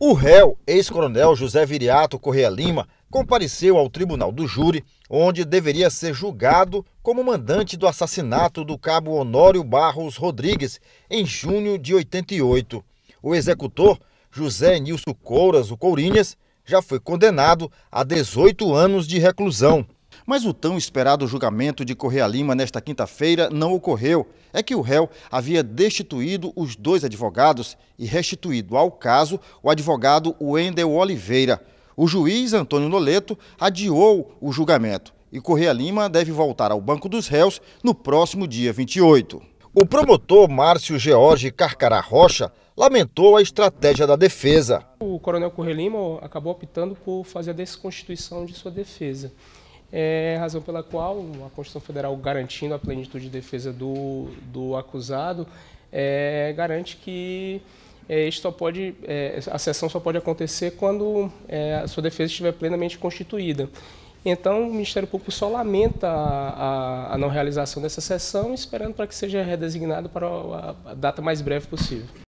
O réu, ex-coronel José Viriato Correia Lima, compareceu ao tribunal do júri, onde deveria ser julgado como mandante do assassinato do cabo Honório Barros Rodrigues em junho de 88. O executor, José Nilson Couras, o Courinhas, já foi condenado a 18 anos de reclusão. Mas o tão esperado julgamento de Correia Lima nesta quinta-feira não ocorreu. É que o réu havia destituído os dois advogados e restituído ao caso o advogado Wendel Oliveira. O juiz Antônio Noleto adiou o julgamento e Correia Lima deve voltar ao Banco dos Réus no próximo dia 28. O promotor Márcio George Carcará Rocha lamentou a estratégia da defesa. O coronel Correia Lima acabou optando por fazer a desconstituição de sua defesa é a razão pela qual a Constituição Federal, garantindo a plenitude de defesa do, do acusado, é, garante que é, só pode, é, a sessão só pode acontecer quando é, a sua defesa estiver plenamente constituída. Então, o Ministério Público só lamenta a, a, a não realização dessa sessão, esperando para que seja redesignado para a, a data mais breve possível.